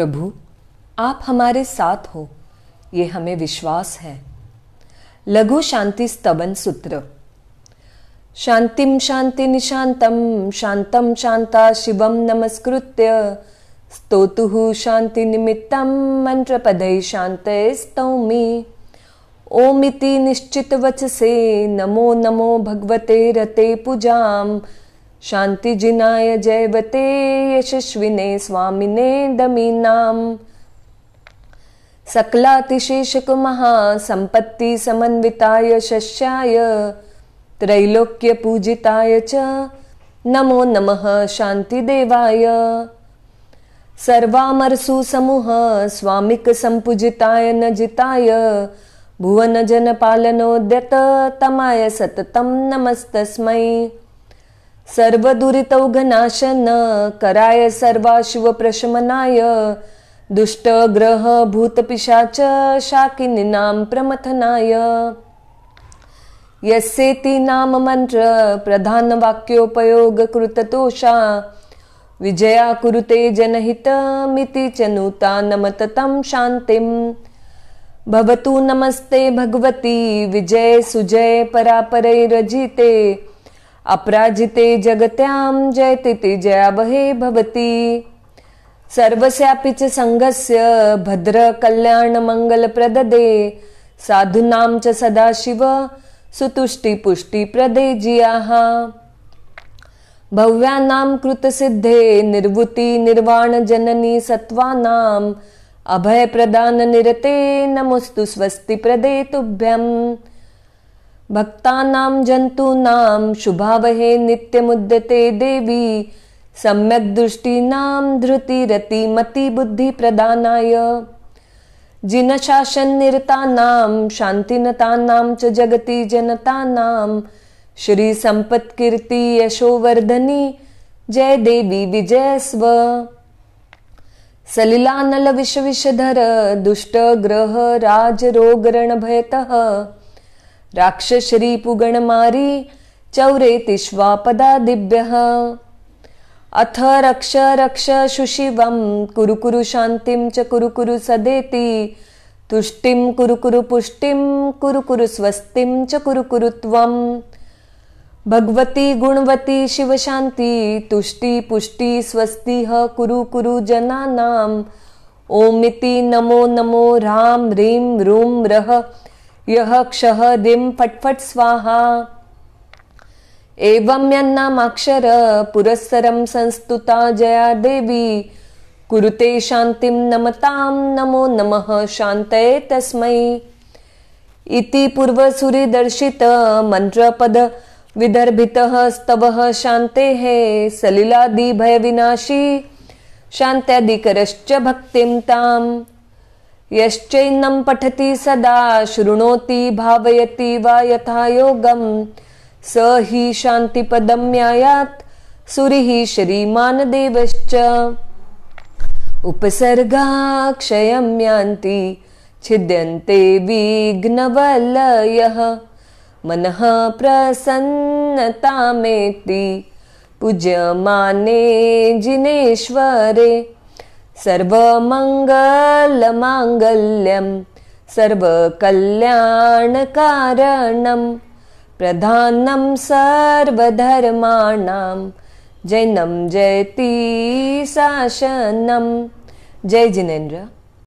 प्रभु आप हमारे साथ हो ये हमें विश्वास है लघु शांति स्तवन सूत्र शांतिम शांति निशांतम शांतम शांता शिवम नमस्कृत्य स्तोतु शांति निमित्तम मंत्र पद शांत स्तौमी ओमिति निश्चित वचसे नमो नमो भगवते रते पूजाम शान्तिजिनाय जयवते यशस्विने स्वामिने दमीनाम् सकलातिशेषकमहासम्पत्तिसमन्विताय शस्याय त्रैलोक्यपूजिताय च नमो नमः शान्तिदेवाय स्वामिक स्वामिकसम्पूजिताय न जिताय तमाय सततं नमस्तस्मै सर्वदुरितौघनाशन कराय सर्वाशिवप्रशमनाय दुष्टग्रहभूतपिशाच भूतपिशा शाकिनीनां प्रमथनाय यस्येति नाम मन्त्र प्रधानवाक्योपयोगकृततोषा विजया कुरुते जनहितमिति च नुता न मततं भवतु नमस्ते भगवती विजय परापरे परापरैरजिते अपराजिते जगत्यां जयतिति जयाबहे भवति सर्वस्यापि च सङ्गस्य भद्रकल्याणमङ्गलप्रददे साधूनां च सदा शिव सुतुष्टि पुष्टिप्रदे जियाः भव्यानां कृतसिद्धे निर्वृति निर्वाणजननि सत्त्वानाम् अभयप्रदाननिरते नमोऽस्तु स्वस्ति प्रदे तुभ्यम् भक्तानां जन्तूनां शुभावहे नित्यमुद्यते देवी सम्यग्दृष्टीनां धृतिरतिमति बुद्धिप्रदानाय जिनशासन्निरतानां शान्तिनतानां च जगति जनतानां श्रीसम्पत्कीर्ति यशोवर्धनी जय देवी विजयस्व सलिलानलविषविषधर दुष्ट राजरोगरणभयतः राक्षस्रीपुगणमारी चौरेति दिव्यः अथ रक्ष रक्ष शुशिवं कुरु शान्तिं च कुरुकुरु सदेति तुष्टिं कुरुकुरु पुष्टिं कुरुकुरु स्वस्तिं च कुरु त्वम् भगवती गुणवती शिवशान्ति तुष्टि पुष्टि स्वस्तिः कुरु कुरु जनानाम् ओम् इति नमो नमो रां ह्रीं रुं रः यः क्षः दिं फट्फट् स्वाहा एवमाक्षर पुरस्सरं संस्तुता जया देवी कुरुते शान्तिं नमतां नमो नमः शान्तये तस्मै इति पूर्वसूरि दर्शित स्तवः शान्तेः सलिलादिभयविनाशी भयविनाशी शान्त्यधिकरश्च भक्तिं ताम् यश्चैन्नं पठति सदा श्रुणोति भावयति वा यथा योगम् स हि शान्तिपदं यायात् सुरिः श्रीमानदेवश्च देवश्च उपसर्गा यान्ति छिद्यन्ते विघ्नवलयः मनः प्रसन्नतामेति पूज्यमाने जिनेश्वरे सर्वमङ्गलमाङ्गल्यं सर्वकल्याणकारणं प्रधानं सर्वधर्माणां जैनं जयति शासनं जय जिनेन्द्र